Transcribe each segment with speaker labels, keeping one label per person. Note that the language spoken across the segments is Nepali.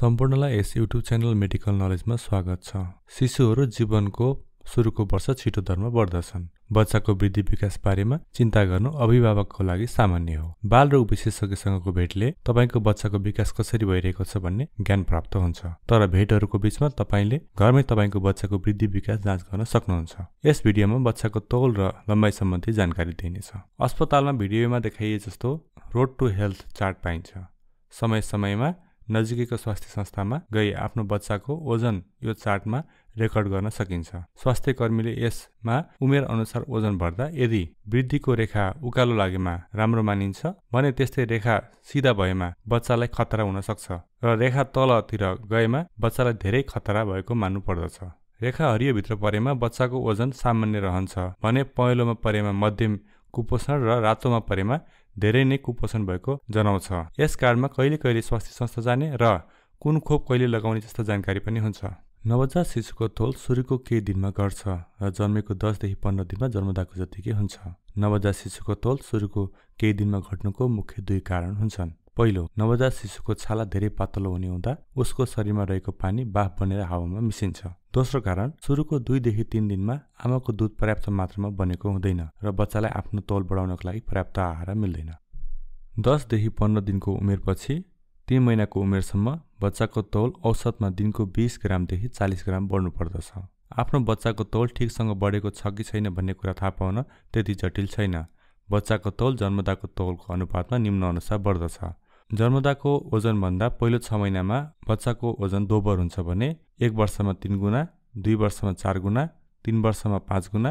Speaker 1: सम्पूर्णलाई यस युट्युब च्यानल मेडिकल नलेजमा स्वागत छ शिशुहरू जीवनको सुरुको वर्ष छिटो दरमा बढ्दछन् बच्चाको वृद्धि विकास बारेमा चिन्ता गर्नु अभिभावकको लागि सामान्य हो बाल रोग विशेषज्ञसँगको भेटले तपाईँको बच्चाको विकास कसरी भइरहेको छ भन्ने ज्ञान प्राप्त हुन्छ तर भेटहरूको बिचमा तपाईँले घरमै तपाईँको बच्चाको वृद्धि विकास जाँच गर्न सक्नुहुन्छ यस भिडियोमा बच्चाको तौल र लम्बाइ सम्बन्धी जानकारी दिइनेछ अस्पतालमा भिडियोमा देखाइए जस्तो रोड टु हेल्थ चार्ट पाइन्छ समय समयमा नजिकैको स्वास्थ्य संस्थामा गई आफ्नो बच्चाको ओजन यो चार्टमा रेकर्ड गर्न सकिन्छ स्वास्थ्य कर्मीले यसमा उमेर अनुसार ओजन भर्दा यदि वृद्धिको रेखा उकालो लागेमा राम्रो मानिन्छ भने त्यस्तै रेखा सिधा भएमा बच्चालाई खतरा हुन सक्छ र रेखा तलतिर गएमा बच्चालाई धेरै खतरा भएको मान्नु पर्दछ रेखा हरियोभित्र परेमा बच्चाको ओजन सामान्य रहन्छ भने पहेँलोमा परेमा मध्यम कुपोषण र रातोमा परेमा धेरै नै कुपोषण भएको जनाउँछ यस कार्डमा कहिले कहिले स्वास्थ्य संस्था जाने र कुन खोप कहिले लगाउने जस्ता जानकारी पनि हुन्छ नवजात शिशुको तोल सूर्यको केही दिनमा गर्छ र जन्मेको दसदेखि पन्ध्र दिनमा जन्मदाको जतिकै हुन्छ नवजात शिशुको तोल सूर्यको केही दिनमा घट्नुको मुख्य दुई कारण हुन्छन् पहिलो नवजात शिशुको छाला धेरै पातलो हुने हुँदा उसको शरीरमा रहेको पानी बाफ बनेर हावामा मिसिन्छ दोस्रो कारण सुरुको दुईदेखि तिन दिनमा आमाको दुध पर्याप्त मात्रामा बनेको हुँदैन र बच्चालाई आफ्नो तौल बढाउनको लागि पर्याप्त आहार मिल्दैन दसदेखि पन्ध्र दिनको उमेरपछि तिन महिनाको उमेरसम्म बच्चाको तौल औसतमा दिनको बिस ग्रामदेखि चालिस ग्राम बढ्नु पर्दछ आफ्नो बच्चाको तौल ठिकसँग बढेको छ कि छैन भन्ने कुरा थाहा पाउन त्यति जटिल छैन बच्चाको तौल जन्मदाको तौलको अनुपातमा निम्न अनुसार बढ्दछ जन्मदाको ओजनभन्दा पहिलो छ महिनामा बच्चाको ओजन दोबर हुन्छ भने एक वर्षमा तिन गुणा दुई वर्षमा चार गुणा तिन वर्षमा पाँच गुणा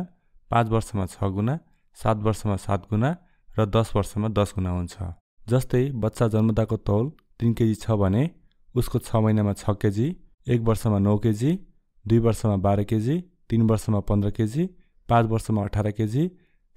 Speaker 1: पाँच वर्षमा छ गुणा सात वर्षमा सात गुणा र दस वर्षमा दस गुणा हुन्छ जस्तै बच्चा जन्मदाको तौल तिन केजी छ भने उसको छ महिनामा छ केजी एक वर्षमा नौ केजी दुई वर्षमा बाह्र केजी तिन वर्षमा पन्ध्र केजी पाँच वर्षमा अठार केजी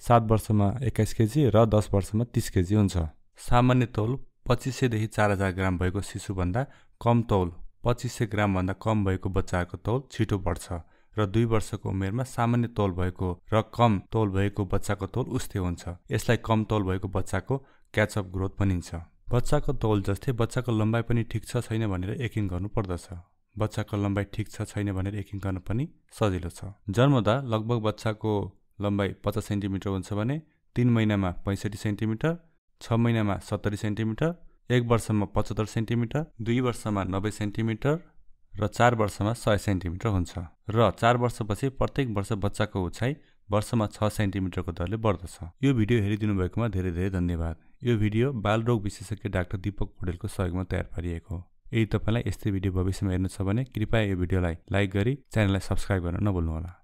Speaker 1: सात वर्षमा एक्काइस केजी र दस वर्षमा तिस केजी हुन्छ सामान्य तौल पच्चिस सयदेखि चार हजार ग्राम भएको शिशुभन्दा कम तौल पच्चिस सय ग्रामभन्दा कम भएको बच्चाको तौल छिटो बढ्छ र दुई वर्षको उमेरमा सामान्य तौल भएको र कम तौल भएको बच्चाको तौल उस्तै हुन्छ यसलाई कम तौल भएको बच्चाको क्याचअप ग्रोथ भनिन्छ बच्चाको तौल जस्तै बच्चाको लम्बाइ पनि ठिक छ छैन भनेर एकिङ गर्नु पर्दछ बच्चाको लम्बाइ ठिक छ छैन भनेर एकिङ गर्न पनि सजिलो छ जन्मदा लगभग बच्चाको लम्बाइ पचास सेन्टिमिटर हुन्छ भने तिन महिनामा पैँसठी सेन्टिमिटर छ महिनामा सत्तरी सेन्टिमिटर एक वर्षमा पचहत्तर सेन्टिमिटर दुई वर्षमा नब्बे सेन्टिमिटर र चार वर्षमा सय सेन्टिमिटर हुन्छ र चार वर्षपछि प्रत्येक वर्ष बच्चाको उचाइ वर्षमा छ सेन्टिमिटरको दरले बढ्दछ यो भिडियो हेरिदिनु भएकोमा धेरै धेरै धन्यवाद यो भिडियो बालरोग विशेषज्ञ डाक्टर दिपक पौडेलको सहयोगमा तयार पारिएको यदि तपाईँलाई यस्तै भिडियो भविष्यमा हेर्नु छ भने कृपया यो भिडियोलाई लाइक गरी च्यानललाई सब्सक्राइब गर्न नभुल्नुहोला